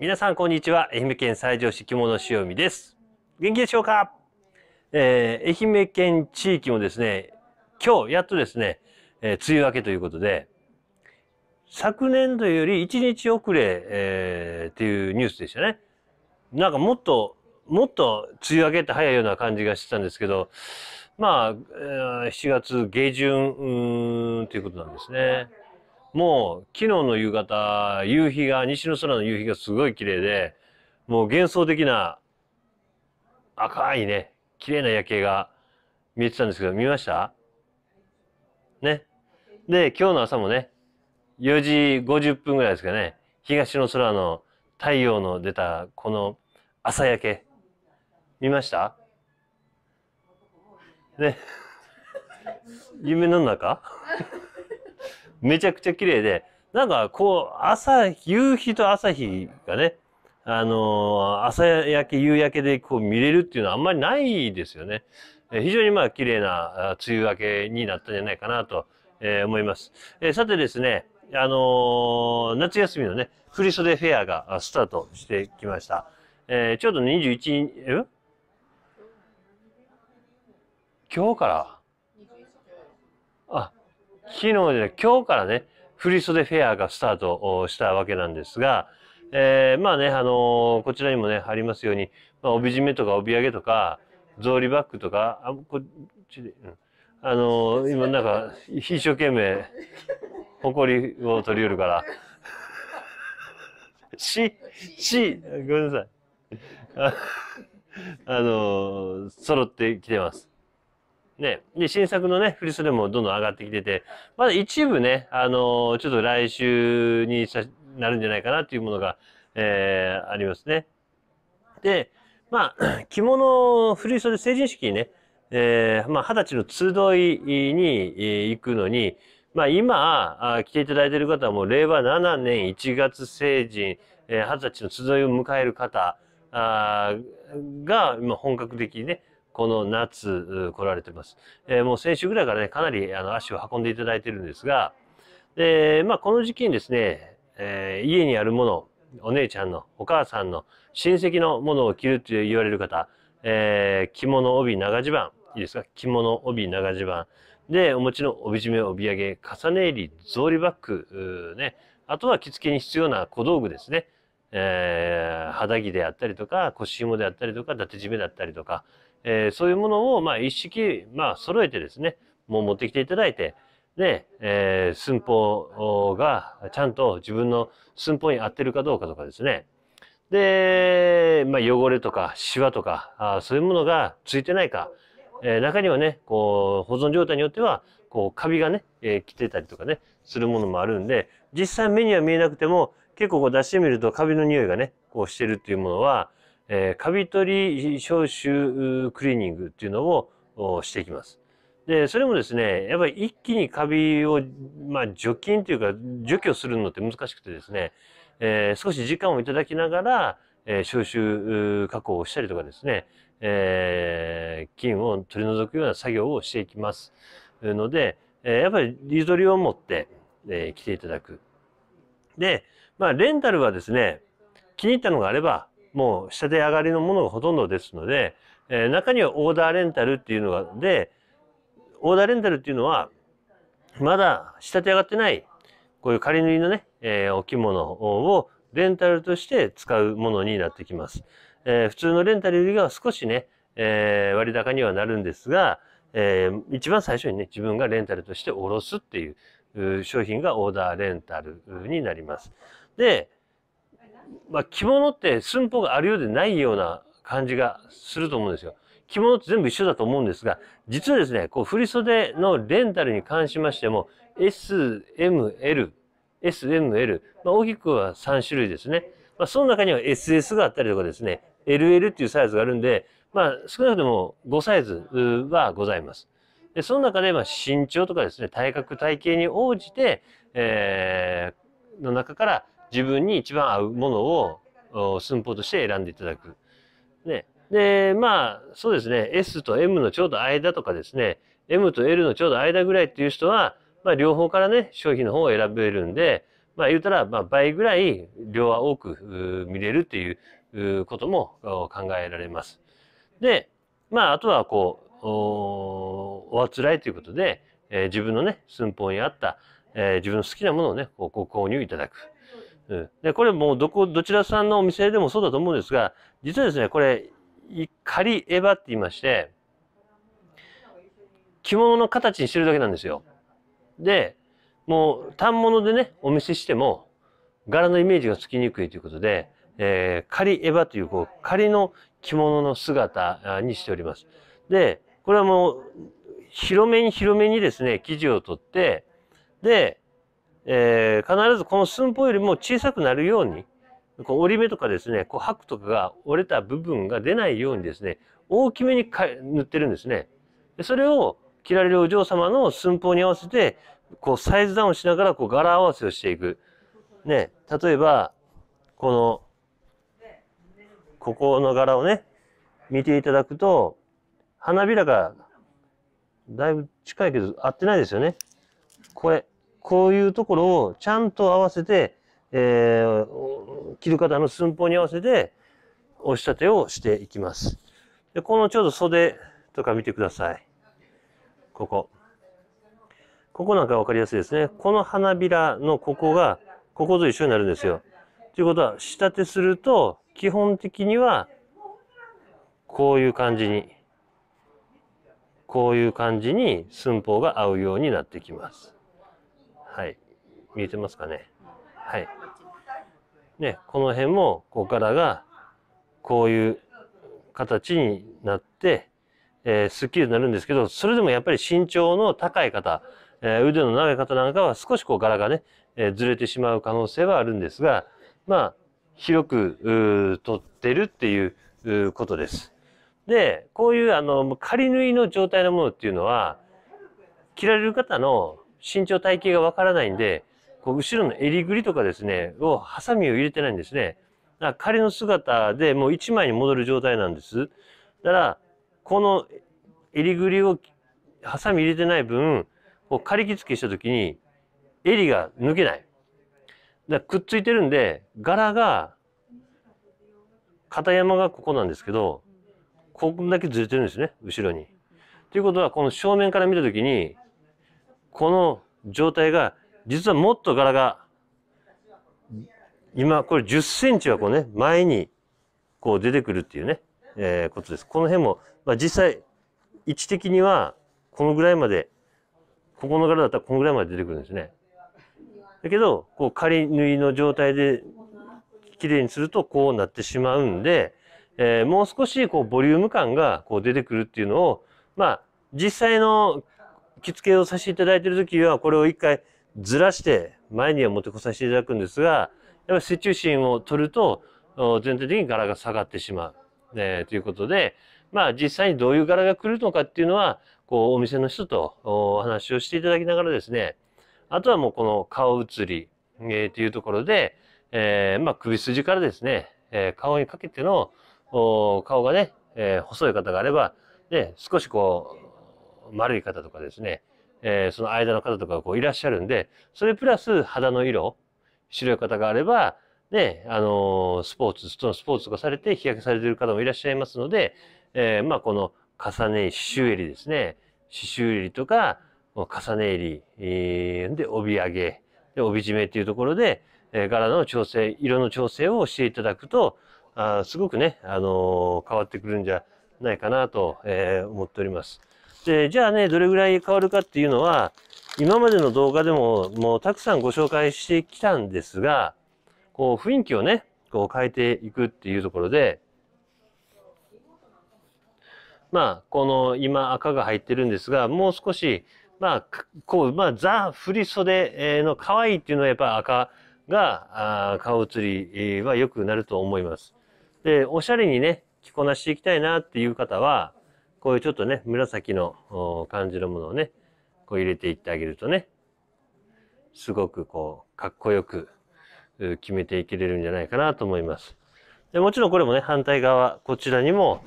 皆さんこんにちは愛媛県西条市着物潮見です元気でしょうか、えー、愛媛県地域もですね今日やっとですね、えー、梅雨明けということで昨年度より1日遅れ、えー、っていうニュースでしたねなんかもっともっと梅雨明けって早いような感じがしてたんですけどまあ、えー、7月下旬ということなんですね。もう昨日の夕方、夕日が、西の空の夕日がすごい綺麗で、もう幻想的な赤いね、綺麗な夜景が見えてたんですけど、見ましたね。で、今日の朝もね、4時50分ぐらいですかね、東の空の太陽の出たこの朝焼け、見ましたね。夢の中めちゃくちゃ綺麗で、なんかこう、朝、夕日と朝日がね、あのー、朝焼け、夕焼けでこう見れるっていうのはあんまりないですよね。え非常にまあ綺麗な梅雨明けになったんじゃないかなと、えー、思います。えー、さてですね、あの夏休みのね、振袖フェアがスタートしてきました。えちょうど21日、え今日から昨日で今日からね、振り袖フェアがスタートしたわけなんですが、えー、まあね、あのー、こちらにもね、ありますように、まあ、帯締めとか帯揚げとか、草履バッグとか、あ、こっちで、うん、あのー、今なんか、一生懸命、誇りを取り寄るから、し、し、ごめんなさい。あの揃ってきてます。ね、で、新作のね、振り袖もどんどん上がってきてて、まだ一部ね、あのー、ちょっと来週になるんじゃないかなっていうものが、えー、ありますね。で、まあ、着物、振り袖成人式にね、えー、まあ、二十歳の集いに行くのに、まあ、今、来ていただいている方はもう令和7年1月成人、二十歳の集いを迎える方が、今本格的にね、この夏来られています。えー、もう先週ぐらいからね、かなりあの足を運んでいただいてるんですが、で、まあこの時期にですね、えー、家にあるもの、お姉ちゃんの、お母さんの、親戚のものを着ると言われる方、えー、着物、帯、長襦袢、いいですか着物、帯、長襦袢。で、お持ちの帯締め、帯揚げ、重ね入り、草履バッグ、ね。あとは着付けに必要な小道具ですね。えー、肌着であったりとか、腰紐であったりとか、伊達締めだったりとか、えー、そういうものを、まあ、一式、まあ、揃えてですね、もう持ってきていただいて、で、えー、寸法がちゃんと自分の寸法に合ってるかどうかとかですね。で、まあ、汚れとかシワとか、あそういうものがついてないか。えー、中にはね、こう、保存状態によっては、こう、カビがね、えー、来てたりとかね、するものもあるんで、実際目には見えなくても、結構こう出してみるとカビの匂いがね、こうしてるっていうものは、えー、カビ取り消臭クリーニングっていうのをしていきます。で、それもですね、やっぱり一気にカビを、まあ、除菌というか、除去するのって難しくてですね、えー、少し時間をいただきながら、えー、消臭加工をしたりとかですね、えー、菌を取り除くような作業をしていきますので、えやっぱりリゾリを持って、え来ていただく。で、まあ、レンタルはですね、気に入ったのがあれば、もう下手上がりのものがほとんどですので、えー、中にはオーダーレンタルっていうのがでオーダーレンタルっていうのはまだ仕立て上がってないこういう仮縫いのね、えー、お着物をレンタルとして使うものになってきます。えー、普通のレンタルよりは少しね、えー、割高にはなるんですが、えー、一番最初にね、自分がレンタルとしておろすっていう商品がオーダーレンタルになります。で、まあ、着物って寸法があるようでないような感じがすると思うんですよ。着物って全部一緒だと思うんですが、実はですね、こう、振袖のレンタルに関しましても、S、M、L、S、M、L、まあ、大きくは3種類ですね。まあ、その中には SS があったりとかですね、LL っていうサイズがあるんで、まあ、少なくとも5サイズはございます。で、その中で、まあ、身長とかですね、体格、体型に応じて、えー、の中から、自分に一番合うものを寸法として選んでいただく。ね。で、まあ、そうですね。S と M のちょうど間とかですね。M と L のちょうど間ぐらいっていう人は、まあ、両方からね、商品の方を選べるんで、まあ、言うたら、まあ、倍ぐらい量は多く見れるっていうことも考えられます。で、まあ、あとは、こう、おあつらいということで、えー、自分のね、寸法に合った、えー、自分の好きなものをね、こうご購入いただく。うん、でこれもうどこどちらさんのお店でもそうだと思うんですが実はですねこれ仮エヴァって言いまして着物の形にしてるだけなんですよ。でもう単物でねお見せしても柄のイメージがつきにくいということで、えー、仮エヴァというこう仮の着物の姿にしております。でこれはもう広めに広めにですね生地を取ってでえー、必ずこの寸法よりも小さくなるように、こう折り目とかですね、こうハとかが折れた部分が出ないようにですね、大きめに塗ってるんですね。でそれを着られるお嬢様の寸法に合わせて、こうサイズダウンしながらこう柄合わせをしていく。ね、例えば、この、ここの柄をね、見ていただくと、花びらがだいぶ近いけど合ってないですよね。これ、こういうところをちゃんと合わせて、えー、切る方の寸法に合わせて、押し立てをしていきます。で、このちょうど袖とか見てください。ここ。ここなんか分かりやすいですね。この花びらのここが、ここと一緒になるんですよ。ということは、仕立てすると、基本的には、こういう感じに、こういう感じに寸法が合うようになってきます。はい。見えてますかね。はい。ね、この辺も、ここからが、こういう形になって、えー、スッキリとなるんですけど、それでもやっぱり身長の高い方、えー、腕の長い方なんかは少しこう柄がね、えー、ずれてしまう可能性はあるんですが、まあ、広く、取ってるっていうことです。で、こういうあの、仮縫いの状態のものっていうのは、着られる方の身長体型がわからないんで、こう後ろの襟ぐりとかですね、を、ハサミを入れてないんですね。だから仮の姿でもう一枚に戻る状態なんです。だから、この襟ぐりをハサミ入れてない分、こう仮着付けした時に襟が抜けない。だくっついてるんで、柄が、片山がここなんですけど、こんだけずれてるんですね、後ろに。ということは、この正面から見たときに、この状態が、実はもっと柄が、今、これ10センチはこうね、前にこう出てくるっていうね、えー、ことです。この辺も、まあ、実際、位置的にはこのぐらいまで、ここの柄だったらこのぐらいまで出てくるんですね。だけど、こう仮縫いの状態で綺麗にするとこうなってしまうんで、えー、もう少しこうボリューム感がこう出てくるっていうのを、まあ、実際の着付けをさせていただいている時はこれを一回ずらして前には持ってこさせていただくんですがやっぱり折衷心を取ると全体的に柄が下がってしまう、えー、ということでまあ実際にどういう柄が来るのかっていうのはこうお店の人とお話をしていただきながらですねあとはもうこの顔写り、えー、っていうところで、えー、まあ首筋からですね、えー、顔にかけての顔がね、えー、細い方があればね、少しこう丸い方とかですね、えー、その間の方とかこういらっしゃるんで、それプラス肌の色、白い方があれば、ね、あのー、スポーツ、そのスポーツとかされて日焼けされてる方もいらっしゃいますので、えー、まあ、この重ね、刺繍襟ですね。刺繍襟とか、重ね襟、えー、で、帯揚げ、で、帯締めっていうところで、え柄の調整、色の調整をしていただくと、あすごくね、あの変わってくるんじゃないかなと、え思っております。で、じゃあね、どれぐらい変わるかっていうのは、今までの動画でももうたくさんご紹介してきたんですが、こう雰囲気をね、こう変えていくっていうところで、まあ、この今赤が入ってるんですが、もう少し、まあ、こう、まあ、ザ・振り袖の可愛いっていうのはやっぱ赤が、顔写りは良くなると思います。で、おしゃれにね、着こなしていきたいなっていう方は、こういうちょっとね、紫の感じのものをね、こう入れていってあげるとね、すごくこう、かっこよく決めていけれるんじゃないかなと思います。でもちろんこれもね、反対側、こちらにも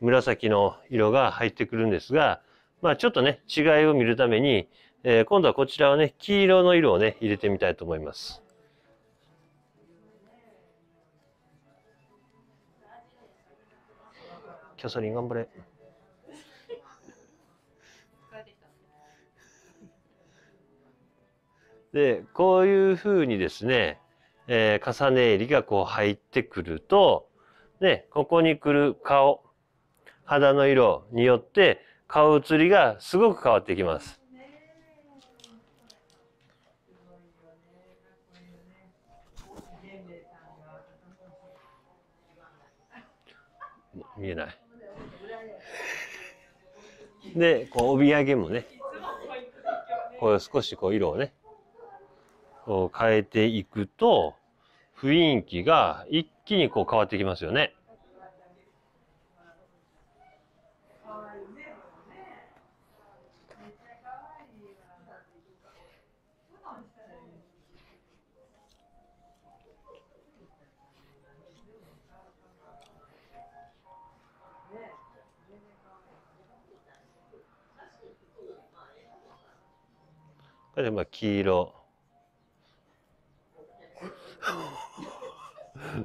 紫の色が入ってくるんですが、まあちょっとね、違いを見るために、えー、今度はこちらはね、黄色の色をね、入れてみたいと思います。キャサリン頑張れ。でこういうふうにですね、えー、重ね襟がこう入ってくると、ね、ここに来る顔肌の色によって顔写りがすごく変わってきます。見えない。で、こう帯揚げもね、こう少しこう色をね、変えていくと、雰囲気が一気にこう変わってきますよね。これでまあ黄色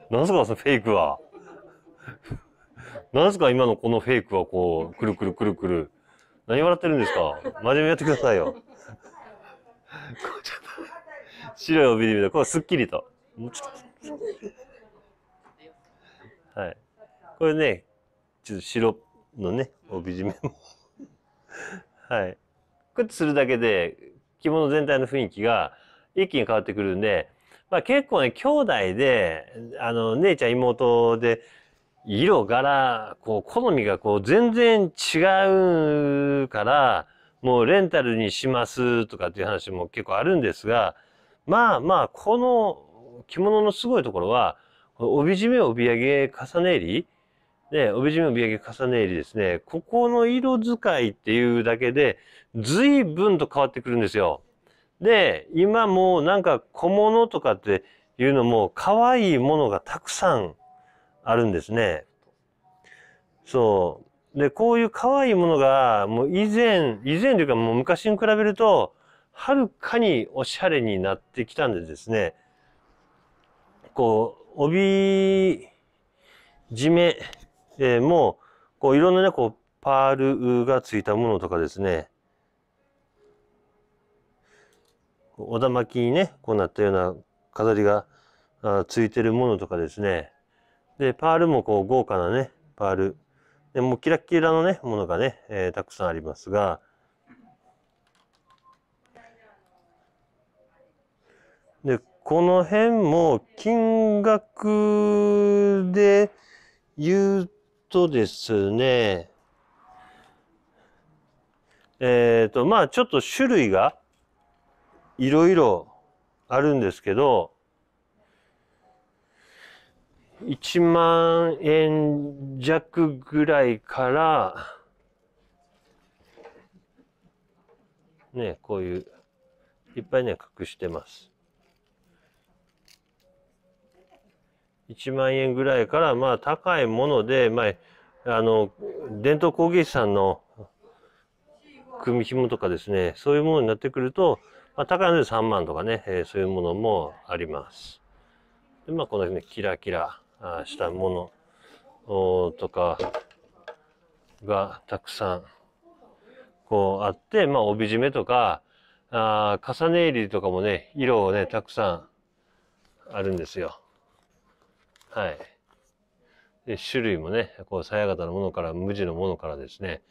何ですかそのフェイクは。何すか今のこのフェイクはこう、くるくるくるくる。何笑ってるんですか真面目にやってくださいよ。白い帯締見たこうすっきりと。もうちょっと。はい。これね、ちょっと白のね、帯締めもはい。クッとするだけで、着物全体の雰囲気が一気に変わってくるんで、まあ結構ね、兄弟で、あの、姉ちゃん妹で、色柄、こう、好みがこう、全然違うから、もうレンタルにしますとかっていう話も結構あるんですが、まあまあ、この着物のすごいところは、帯締め帯揚げ重ねり、ね、帯締め帯揚げ重ねりですね、ここの色使いっていうだけで、随分と変わってくるんですよ。で、今もなんか小物とかっていうのも可愛いものがたくさんあるんですね。そう。で、こういう可愛いものがもう以前、以前というかもう昔に比べると、はるかにおしゃれになってきたんでですね、こう、帯締め、えー、も、こういろんなね、こう、パールがついたものとかですね、小田巻きにね、こうなったような飾りがついてるものとかですね。で、パールもこう豪華なね、パール。でもうキラキラのね、ものがね、えー、たくさんありますが。で、この辺も金額で言うとですね、えっ、ー、と、まあちょっと種類がいろいろあるんですけど、1万円弱ぐらいから、ね、こういう、いっぱいね、隠してます。1万円ぐらいから、まあ高いもので、まあ、あの、伝統工芸士さんの組紐とかですね、そういうものになってくると、まあ、高値で3万とかね、えー、そういうものもあります。で、まあ、このね、キラキラしたものとかがたくさん、こうあって、まあ、帯締めとか、あ重ね入りとかもね、色をね、たくさんあるんですよ。はい。で種類もね、こう、さや型のものから、無地のものからですね。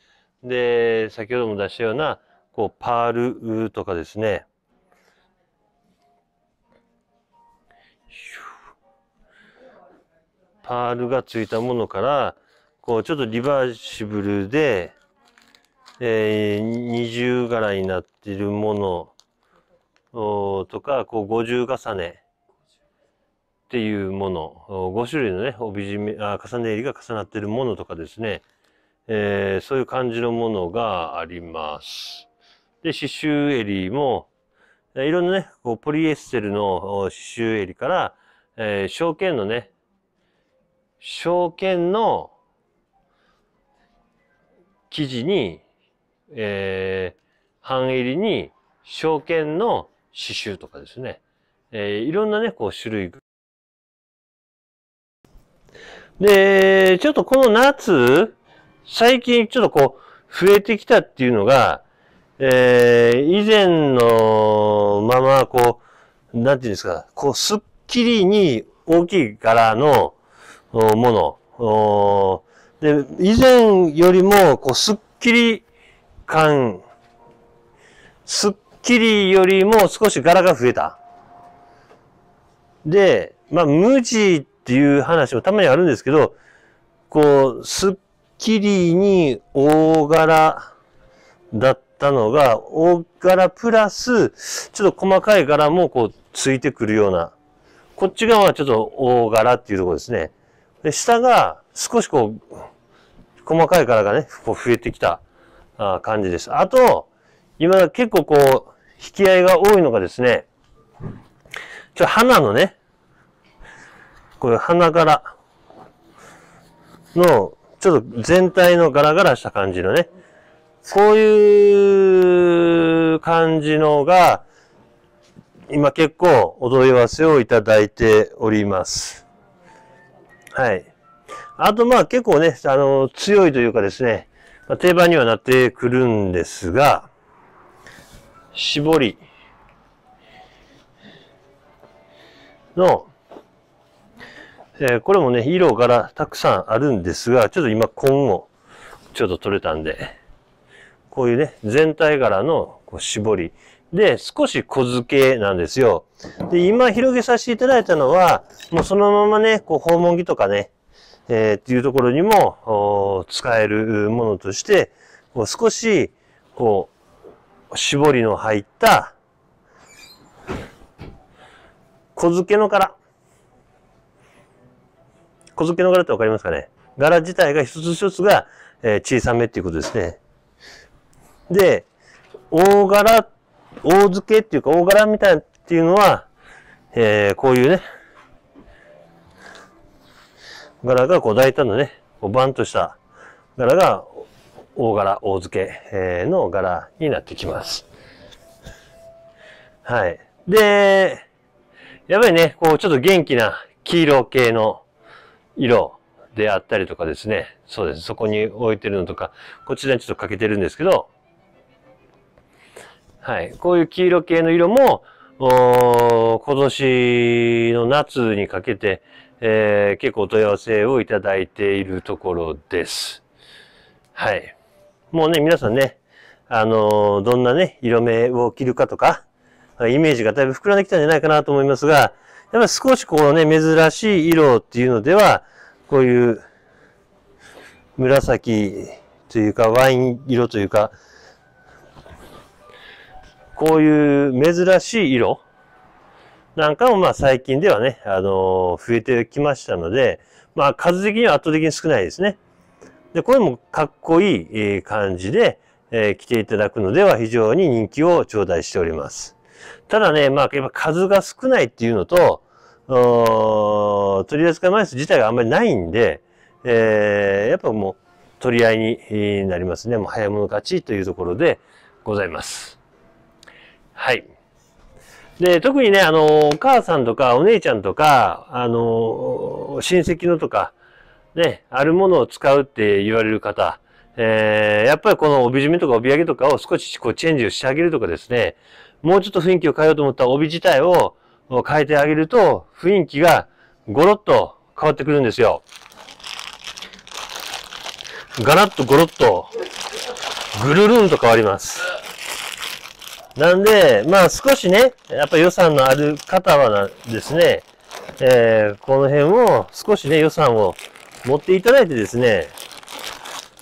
で、先ほども出したような、こうパールとかですね、パールがついたものから、こうちょっとリバーシブルで、えー、二重柄になっているものとか、こう五重重ねっていうもの、5種類のね、帯締め、あ重ね襟が重なっているものとかですね、えー、そういう感じのものがあります。で、刺繍襟も、いろんなね、こうポリエステルの刺繍襟から、えー、証券のね、証券の生地に、えー、半襟に証券の刺繍とかですね、えー、いろんなね、こう種類。で、ちょっとこの夏、最近ちょっとこう、増えてきたっていうのが、えー、以前のまま、こう、なんていうんですか、こう、すっきりに大きい柄のもの。で、以前よりも、こう、すっきり感、すっきりよりも少し柄が増えた。で、まあ、無地っていう話もたまにあるんですけど、こう、すっきりに大柄だった。ったのが、大柄プラス、ちょっと細かい柄もこう、ついてくるような。こっち側はちょっと大柄っていうところですね。で、下が少しこう、細かい柄がね、こう増えてきた感じです。あと、今結構こう、引き合いが多いのがですね、ちょ、花のね、こういう花柄の、ちょっと全体のガラガラした感じのね、こういう感じのが、今結構踊り合わせをいただいております。はい。あとまあ結構ね、あの、強いというかですね、まあ、定番にはなってくるんですが、絞りの、えー、これもね、色柄たくさんあるんですが、ちょっと今今後、ちょっと取れたんで、こういうね、全体柄のこう絞り。で、少し小付けなんですよ。で、今広げさせていただいたのは、もうそのままね、こう訪問着とかね、えー、っていうところにも使えるものとして、こう少し、こう、絞りの入った小付けの柄。小付けの柄ってわかりますかね柄自体が一つ一つが、えー、小さめっていうことですね。で、大柄、大付けっていうか大柄みたいなっていうのは、えー、こういうね、柄がこう大胆なね、こうバンとした柄が大柄、大付けの柄になってきます。はい。で、やっぱりね、こうちょっと元気な黄色系の色であったりとかですね、そうです。そこに置いてるのとか、こちらにちょっと欠けてるんですけど、はい。こういう黄色系の色も、今年の夏にかけて、えー、結構お問い合わせをいただいているところです。はい。もうね、皆さんね、あのー、どんなね、色目を着るかとか、イメージがだいぶ膨らんできたんじゃないかなと思いますが、やっぱり少しこうね、珍しい色っていうのでは、こういう紫というか、ワイン色というか、こういう珍しい色なんかもまあ最近ではね、あのー、増えてきましたので、まあ数的には圧倒的に少ないですね。で、これもかっこいい感じで、えー、来ていただくのでは非常に人気を頂戴しております。ただね、まあやっぱ数が少ないっていうのと、取り扱い枚数自体があんまりないんで、えー、やっぱもう取り合いになりますね。もう早物勝ちというところでございます。はい。で、特にね、あの、お母さんとかお姉ちゃんとか、あの、親戚のとか、ね、あるものを使うって言われる方、えー、やっぱりこの帯締めとか帯揚げとかを少しこうチェンジをしてあげるとかですね、もうちょっと雰囲気を変えようと思った帯自体を変えてあげると、雰囲気がゴロッと変わってくるんですよ。ガラッとゴロッと、ぐるるんと変わります。なんで、まあ少しね、やっぱ予算のある方はなですね、えー、この辺を少しね、予算を持っていただいてですね、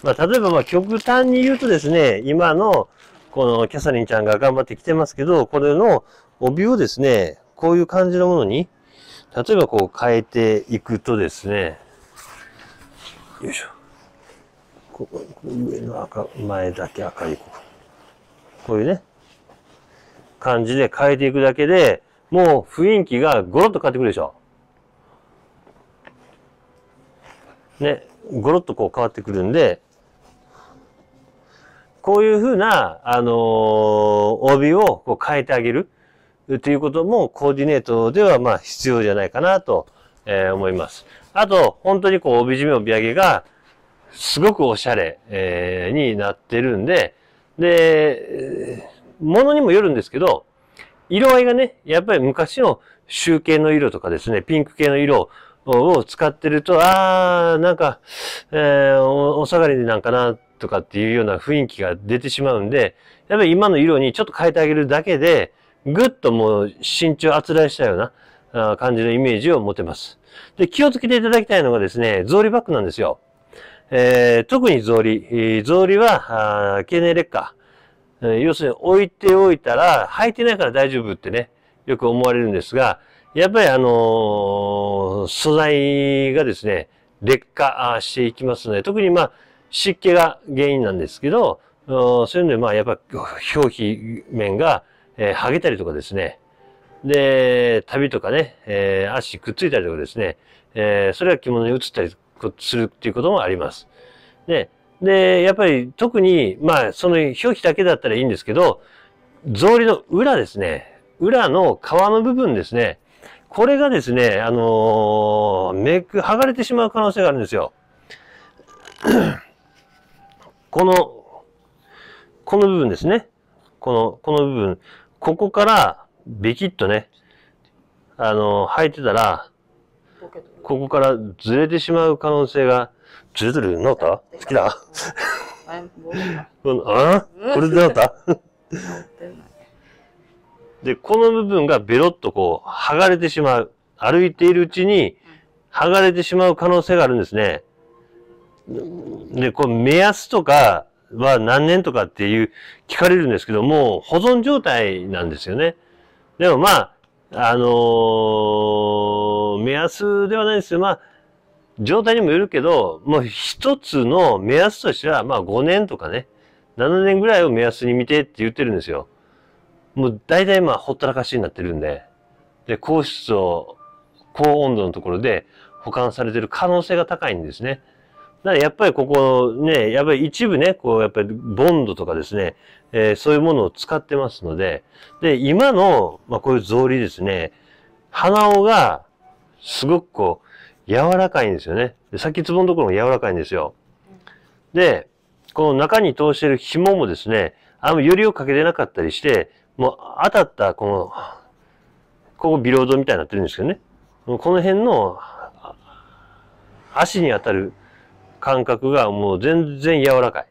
まあ例えばまあ極端に言うとですね、今のこのキャサリンちゃんが頑張ってきてますけど、これの帯をですね、こういう感じのものに、例えばこう変えていくとですね、よいしょ。ここ上の赤、前だけ赤いここ。こういうね、感じで変えていくだけで、もう雰囲気がゴロッと変わってくるでしょ。ね、ゴロッとこう変わってくるんで、こういうふうな、あのー、帯をこう変えてあげるということもコーディネートではまあ必要じゃないかなと、えー、思います。あと、本当にこう帯締め帯上げがすごくおしゃれ、えー、になってるんで、で、ものにもよるんですけど、色合いがね、やっぱり昔の集計の色とかですね、ピンク系の色を使ってると、あー、なんか、えー、お下がりなんかな、とかっていうような雰囲気が出てしまうんで、やっぱり今の色にちょっと変えてあげるだけで、ぐっともう身長あつらえしたような感じのイメージを持てます。で、気をつけていただきたいのがですね、草履バッグなんですよ。えー、特に草履。草履は、経年劣化。要するに置いておいたら、履いてないから大丈夫ってね、よく思われるんですが、やっぱりあの、素材がですね、劣化していきますので、特にまあ、湿気が原因なんですけど、そういうのでまあ、やっぱ表皮面が、えー、剥げたりとかですね、で、旅とかね、えー、足くっついたりとかですね、えー、それが着物に移ったりするっていうこともあります。で、で、やっぱり特に、まあ、その表皮だけだったらいいんですけど、草履の裏ですね。裏の皮の部分ですね。これがですね、あのー、めく、剥がれてしまう可能性があるんですよ。この、この部分ですね。この、この部分。ここから、ビキッとね、あのー、生てたら、ここからずれてしまう可能性がズルズル治った好きだあこれで治ったで、この部分がベロッとこう、剥がれてしまう。歩いているうちに、剥がれてしまう可能性があるんですね。で、こう、目安とかは何年とかっていう、聞かれるんですけども、保存状態なんですよね。でもまあ、あのー、目安ではないですよ。まあ、状態にもよるけど、もう一つの目安としては、まあ5年とかね、7年ぐらいを目安に見てって言ってるんですよ。もう大体まあほったらかしになってるんで、で、高質を高温度のところで保管されてる可能性が高いんですね。だからやっぱりここね、やっぱり一部ね、こうやっぱりボンドとかですね、えー、そういうものを使ってますので、で、今の、まあこういう草履ですね、鼻緒がすごくこう、柔らかいんですよね。っ先つぼのところが柔らかいんですよ。で、この中に通してる紐もですね、あんまりよりをかけてなかったりして、もう当たったこの、ここビロードみたいになってるんですけどね。この辺の足に当たる感覚がもう全然柔らかい。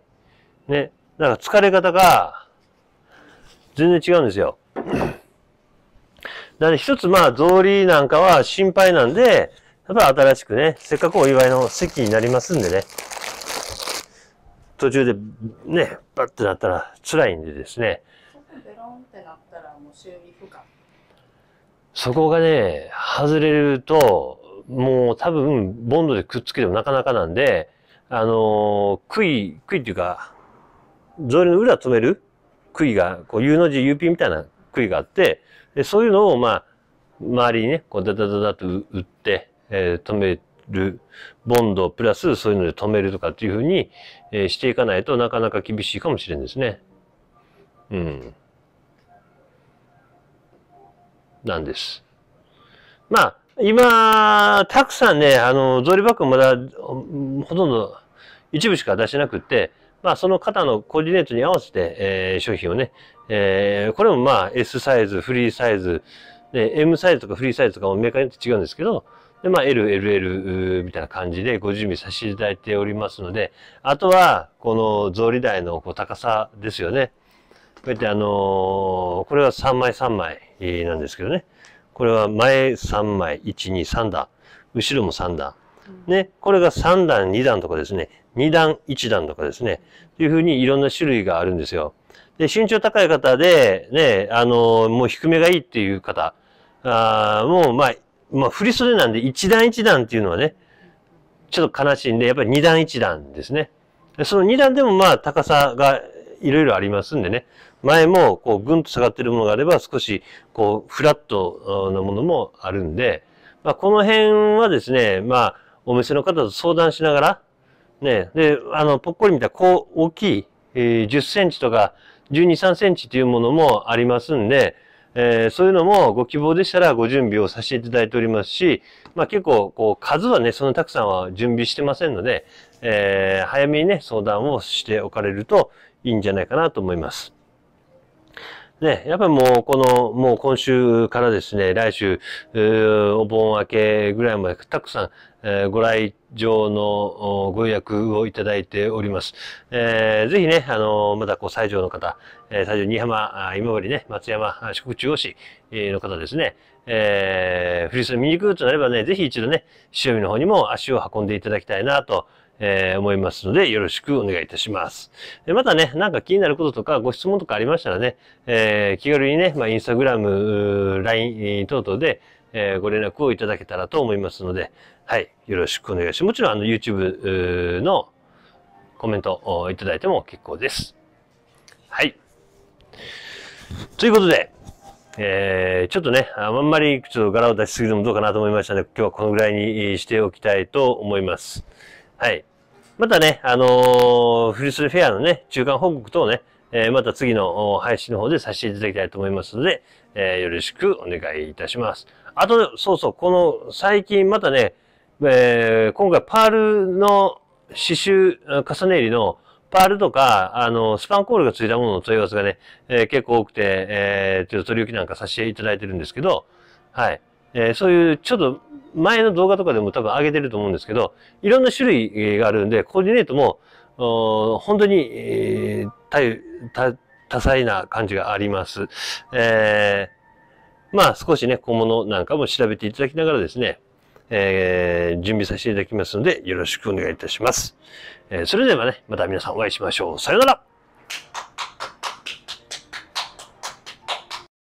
ね。だから疲れ方が全然違うんですよ。だから一つまあ草履なんかは心配なんで、やっぱり新しくね、せっかくお祝いの席になりますんでね、途中でね、バッてなったら辛いんでですね。そこがね、外れると、もう多分、ボンドでくっつけてもなかなかなんで、あのー、杭、杭っていうか、ゾウリの裏止める杭が、こう U の字 UP みたいな杭があって、でそういうのをまあ、周りにね、こうダダダダと打って、えー、止める、ボンドプラスそういうので止めるとかっていうふうに、えー、していかないとなかなか厳しいかもしれんですね。うん。なんです。まあ、今、たくさんね、あの、ゾリバッグまだ、ほとんど一部しか出してなくって、まあ、その方のコーディネートに合わせて、えー、商品をね、えー、これもまあ、S サイズ、フリーサイズ、M サイズとかフリーサイズとかもメーカーによって違うんですけど、で、まあ、L、LL みたいな感じでご準備させていただいておりますので、あとは、この草履台のこう高さですよね。こうやってあのー、これは3枚3枚なんですけどね。これは前3枚、1、2、3段。後ろも3段。ね、これが3段、2段とかですね、2段、1段とかですね、というふうにいろんな種類があるんですよ。で、身長高い方で、ね、あのー、もう低めがいいっていう方、あもう、まあ、まあ、振り袖なんで一段一段っていうのはね、ちょっと悲しいんで、やっぱり二段一段ですね。その二段でもまあ高さがいろいろありますんでね、前もこうぐんと下がってるものがあれば少しこうフラットなものもあるんで、まあ、この辺はですね、まあお店の方と相談しながら、ね、で、あの、ぽっこり見たこう大きい、えー、10センチとか12、3センチというものもありますんで、えー、そういうのもご希望でしたらご準備をさせていただいておりますし、まあ結構、こう、数はね、そんなたくさんは準備してませんので、えー、早めにね、相談をしておかれるといいんじゃないかなと思います。ね、やっぱりもうこの、もう今週からですね、来週、お盆明けぐらいまでたくさん、えー、ご来場のご予約をいただいております。えー、ぜひね、あのー、まだこう、西条の方、えー、西条新浜、今治ね、松山、四国中央市の方ですね、えー、フリスを見に行くとなればね、ぜひ一度ね、塩見の方にも足を運んでいただきたいなと、えー、思いますので、よろしくお願いいたします。えまたね、なんか気になることとか、ご質問とかありましたらね、えー、気軽にね、まあ、インスタグラム、LINE 等々で、えー、ご連絡をいただけたらと思いますので、はい、よろしくお願いします。もちろん、あの、YouTube のコメントをいただいても結構です。はい。ということで、えー、ちょっとね、あんまりちょっと柄を出しすぎてもどうかなと思いましたの、ね、で、今日はこのぐらいにしておきたいと思います。はい。またね、あのー、フリスルフェアのね、中間報告等ね、えー、また次の配信の方でさせていただきたいと思いますので、えー、よろしくお願いいたします。あと、そうそう、この最近またね、えー、今回パールの刺繍重ね入りのパールとか、あの、スパンコールがついたものの問い合わせがね、えー、結構多くて、えー、ょっと取り置きなんかさせていただいてるんですけど、はい。えー、そういうちょっと前の動画とかでも多分上げてると思うんですけど、いろんな種類があるんで、コーディネートも、本当に、えー、多彩な感じがあります。えー、まあ少しね、小物なんかも調べていただきながらですね、えー、準備させていただきますので、よろしくお願いいたします。えー、それではね、また皆さんお会いしましょう。さよなら